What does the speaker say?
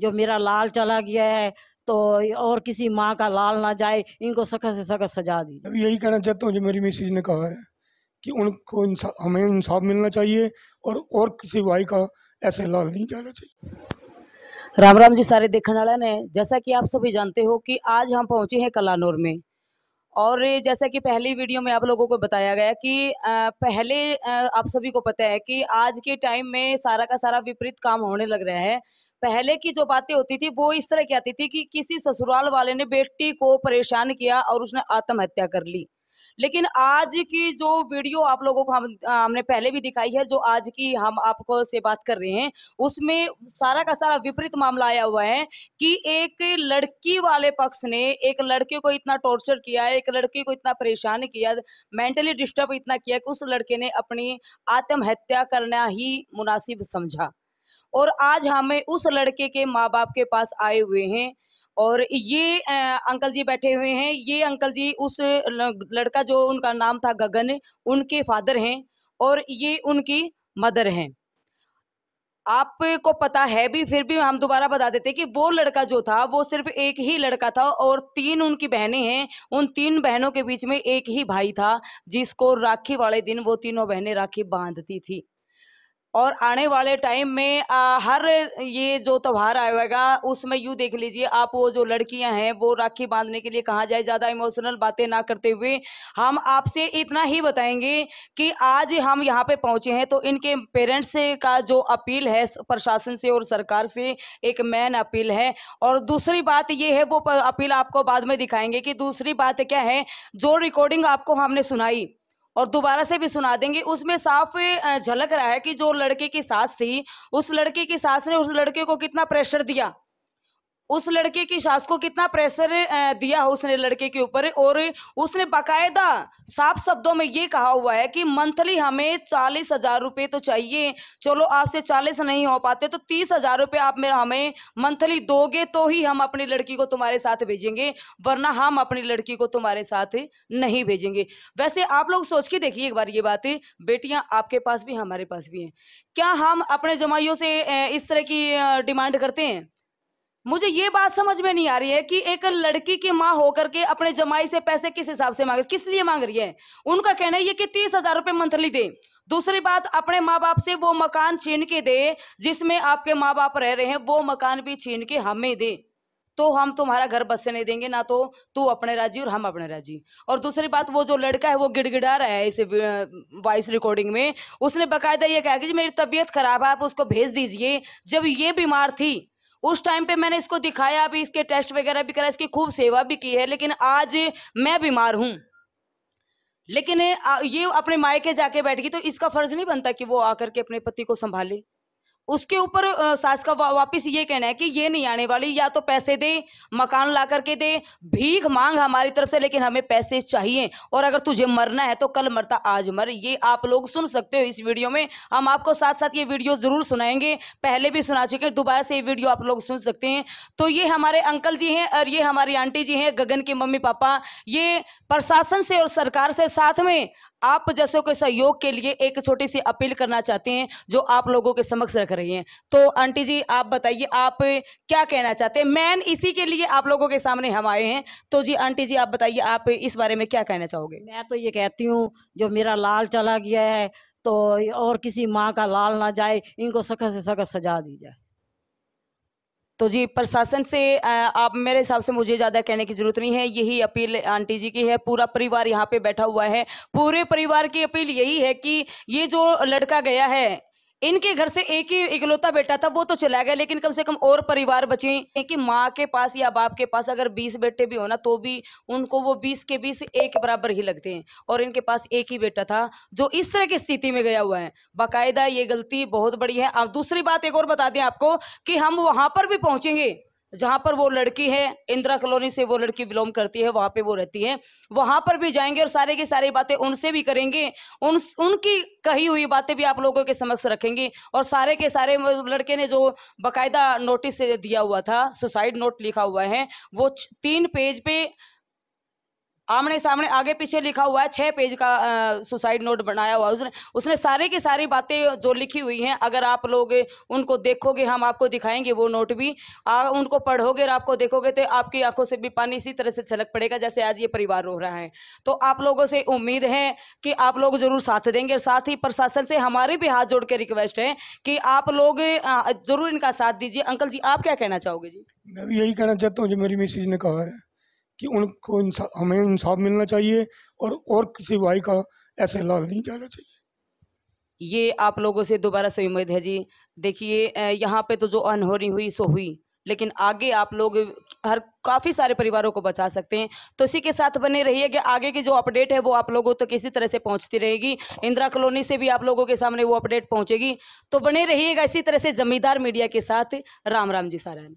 जो मेरा लाल चला गया है तो और किसी माँ का लाल ना जाए इनको सख्त से सख्त सजा दी यही कहना चाहता हूँ जो मेरी मिसिज ने कहा है कि उनको इंसा, हमें इंसाफ मिलना चाहिए और और किसी भाई का ऐसे लाल नहीं जाना चाहिए राम राम जी सारे देखने वाले ने जैसा कि आप सभी जानते हो कि आज हम पहुंचे हैं कलानौर में और जैसा कि पहली वीडियो में आप लोगों को बताया गया कि पहले आप सभी को पता है कि आज के टाइम में सारा का सारा विपरीत काम होने लग रहा है पहले की जो बातें होती थी वो इस तरह की आती थी कि किसी ससुराल वाले ने बेटी को परेशान किया और उसने आत्महत्या कर ली लेकिन आज की जो वीडियो आप लोगों को हम हमने पहले भी दिखाई है जो आज की हम आपको से बात कर रहे हैं उसमें सारा का सारा विपरीत मामला आया हुआ है कि एक लड़की वाले पक्ष ने एक लड़के को इतना टॉर्चर किया एक लड़के को इतना परेशान किया मेंटली डिस्टर्ब इतना किया कि उस लड़के ने अपनी आत्महत्या करना ही मुनासिब समझा और आज हमें उस लड़के के माँ बाप के पास आए हुए हैं और ये आ, अंकल जी बैठे हुए हैं ये अंकल जी उस लड़का जो उनका नाम था गगन उनके फादर हैं और ये उनकी मदर हैं आपको पता है भी फिर भी हम दोबारा बता देते कि वो लड़का जो था वो सिर्फ एक ही लड़का था और तीन उनकी बहनें हैं उन तीन बहनों के बीच में एक ही भाई था जिसको राखी वाले दिन वो तीनों बहनें राखी बांधती थी और आने वाले टाइम में आ, हर ये जो त्यौहार आएगा उसमें यूँ देख लीजिए आप वो जो लड़कियां हैं वो राखी बांधने के लिए कहाँ जाए ज़्यादा इमोशनल बातें ना करते हुए हम आपसे इतना ही बताएंगे कि आज हम यहाँ पे पहुँचे हैं तो इनके पेरेंट्स का जो अपील है प्रशासन से और सरकार से एक मैन अपील है और दूसरी बात ये है वो अपील आपको बाद में दिखाएंगे कि दूसरी बात क्या है जो रिकॉर्डिंग आपको हमने सुनाई और दोबारा से भी सुना देंगे उसमें साफ झलक रहा है कि जो लड़के की सास थी उस लड़के की सास ने उस लड़के को कितना प्रेशर दिया उस लड़के की सास को कितना प्रेशर दिया हो उसने लड़के के ऊपर और उसने बाकायदा साफ शब्दों में ये कहा हुआ है कि मंथली हमें चालीस हजार रुपये तो चाहिए चलो आपसे चालीस नहीं हो पाते तो तीस हजार रुपये आप मेरा हमें मंथली दोगे तो ही हम अपनी लड़की को तुम्हारे साथ भेजेंगे वरना हम अपनी लड़की को तुम्हारे साथ नहीं भेजेंगे वैसे आप लोग सोच के देखिए एक बार ये बात बेटियाँ आपके पास भी हमारे पास भी हैं क्या हम अपने जमाइयों से इस तरह की डिमांड करते हैं मुझे ये बात समझ में नहीं आ रही है कि एक लड़की की माँ होकर के अपने जमाई से पैसे किस हिसाब से मांग रही किस लिए मांग रही है उनका कहना है ये कि तीस हजार रुपये मंथली दे दूसरी बात अपने माँ बाप से वो मकान छीन के दे जिसमें आपके माँ बाप रह रहे हैं वो मकान भी छीन के हमें दे तो हम तुम्हारा घर बस से नहीं देंगे ना तो तू अपने राजी और हम अपने राजी और दूसरी बात वो जो लड़का है वो गिड़गिड़ा रहा है इस वॉइस रिकॉर्डिंग में उसने बाकायदा ये कहा कि मेरी तबीयत खराब है आप उसको भेज दीजिए जब ये बीमार थी उस टाइम पे मैंने इसको दिखाया अभी इसके टेस्ट वगैरह भी करा इसकी खूब सेवा भी की है लेकिन आज मैं बीमार हूँ लेकिन ये अपने मायके जाके बैठ गई तो इसका फर्ज नहीं बनता कि वो आकर के अपने पति को संभाले उसके ऊपर सास का वा, वापिस ये कहना है कि ये नहीं आने वाली या तो पैसे दे मकान ला करके दे भीख मांग हमारी तरफ से लेकिन हमें पैसे चाहिए और अगर तुझे मरना है तो कल मरता आज मर ये आप लोग सुन सकते हो इस वीडियो में हम आपको साथ साथ ये वीडियो ज़रूर सुनाएंगे पहले भी सुना चुके दोबारा से ये वीडियो आप लोग सुन सकते हैं तो ये हमारे अंकल जी हैं और ये हमारी आंटी जी हैं गगन के मम्मी पापा ये प्रशासन से और सरकार से साथ में आप जैसों के सहयोग के लिए एक छोटी सी अपील करना चाहते हैं जो आप लोगों के समक्ष रख रही हैं तो आंटी जी आप बताइए आप क्या कहना चाहते हैं मैन इसी के लिए आप लोगों के सामने हम आए हैं तो जी आंटी जी आप बताइए आप इस बारे में क्या कहना चाहोगे मैं तो ये कहती हूँ जो मेरा लाल चला गया है तो और किसी माँ का लाल ना जाए इनको सख्त से सख्त सजा दी जाए तो जी प्रशासन से आप मेरे हिसाब से मुझे ज़्यादा कहने की ज़रूरत नहीं है यही अपील आंटी जी की है पूरा परिवार यहाँ पे बैठा हुआ है पूरे परिवार की अपील यही है कि ये जो लड़का गया है इनके घर से एक ही इकलौता बेटा था वो तो चला गया लेकिन कम से कम और परिवार बचे कि माँ के पास या बाप के पास अगर बीस बेटे भी हो ना तो भी उनको वो बीस के बीस एक बराबर ही लगते हैं और इनके पास एक ही बेटा था जो इस तरह की स्थिति में गया हुआ है बाकायदा ये गलती बहुत बड़ी है अब दूसरी बात एक और बता दें आपको कि हम वहाँ पर भी पहुँचेंगे जहाँ पर वो लड़की है इंदिरा कॉलोनी से वो लड़की बिलोंग करती है वहाँ पे वो रहती है वहाँ पर भी जाएंगे और सारे की सारी बातें उनसे भी करेंगे उन उनकी कही हुई बातें भी आप लोगों के समक्ष रखेंगी और सारे के सारे लड़के ने जो बाकायदा नोटिस दिया हुआ था सुसाइड नोट लिखा हुआ है वो तीन पेज पे आमने सामने आगे पीछे लिखा हुआ है छः पेज का सुसाइड नोट बनाया हुआ उसने उसने सारे की सारी बातें जो लिखी हुई हैं अगर आप लोग उनको देखोगे हम आपको दिखाएंगे वो नोट भी आ, उनको पढ़ोगे और आपको देखोगे तो आपकी आंखों से भी पानी इसी तरह से छलक पड़ेगा जैसे आज ये परिवार रो रहा है तो आप लोगों से उम्मीद है कि आप लोग ज़रूर साथ देंगे और साथ ही प्रशासन से हमारे भी हाथ जोड़ के रिक्वेस्ट है कि आप लोग ज़रूर इनका साथ दीजिए अंकल जी आप क्या कहना चाहोगे जी मैं यही कहना चाहता हूँ जो मेरी मिसिज ने कहा है कि उनको इंसा, हमें इंसाफ मिलना चाहिए और और किसी भाई का ऐसे लाल नहीं जाना चाहिए ये आप लोगों से दोबारा से उम्मीद है जी देखिए यहाँ पे तो जो अनहोनी हुई सो हुई लेकिन आगे आप लोग हर काफ़ी सारे परिवारों को बचा सकते हैं तो इसी के साथ बने रहिए कि आगे की जो अपडेट है वो आप लोगों तक तो किसी तरह से पहुंचती रहेगी इंदिरा कॉलोनी से भी आप लोगों के सामने वो अपडेट पहुंचेगी तो बने रहिएगा इसी तरह से जमींदार मीडिया के साथ राम राम जी सारायण